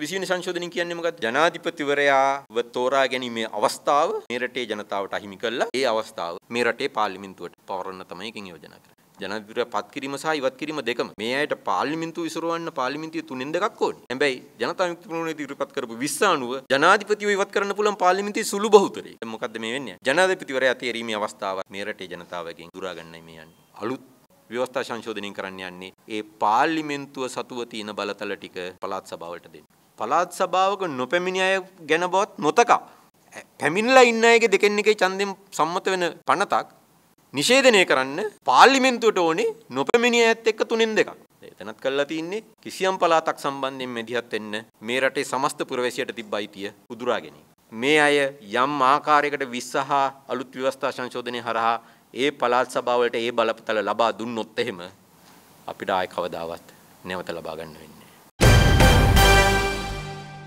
20 සංශෝධනය කියන්නේ මොකද්ද? ජනාධිපතිවරයාව තෝරා ගැනීමේ අවස්ථාව මේ රටේ ජනතාවට අහිමි කළා. ඒ අවස්ථාව මේ රටේ පාර්ලිමේන්තුවට පවරන්න තමයි එකෙන් යෝජනා කරන්නේ. ජනප්‍රිය පත් කිරීම සහ ඉවත් කිරීම දෙකම මේ අයට පාර්ලිමේන්තුව විසිරවන්න පාර්ලිමේන්තුවේ තුනෙන් දෙකක් ඕනේ. හැබැයි ජනතා විමුක්ති පෙරමුණේදී ඉදිරිපත් කරපු 20 අනුව ජනාධිපතිව ඉවත් කරන්න පුළුවන් පාර්ලිමේන්තුවේ සුළු බහුතරය. දැන් මොකද්ද මේ වෙන්නේ? ජනාධිපතිවරයා තේරීමේ අවස්ථාව මේ රටේ ජනතාවගෙන් දුරා ගන්නයි මේ යන්නේ. අලුත් ව්‍යවස්ථා සංශෝධනය කරන්න යන්නේ ඒ පාර්ලිමේන්තුව සතුව තියෙන බලතල ටික පළාත් සභාවලට දෙන්න. පළාත් සභාවක නොපැමිණි අය ගැන බවත් නොතකා පැමිණලා ඉන්න අයගේ දෙකෙන් එකේ ඡන්දෙන් සම්මත වෙන පනතක් නිෂේධනය කරන්න පාර්ලිමේන්තුවට ඕනේ නොපැමිණි අයත් එක්ක තුනෙන් දෙකක්. එතනත් කළා තින්නේ කිසියම් පළාතක් සම්බන්ධයෙන් මෙදිහත් වෙන්න මේ රටේ සමස්ත පුරවැසියට තිබ්බ අයිතිය උදුරා ගැනීම. මේ අය යම් ආකාරයකට විස්සහ අලුත් ව්‍යවස්ථා සංශෝධනය හරහා ඒ පළාත් සභාවලට ඒ බලපතල ලබා දුන්නොත් එහෙම අපිට ආයි කවදාවත් නැවත ලබා ගන්න වෙන්නේ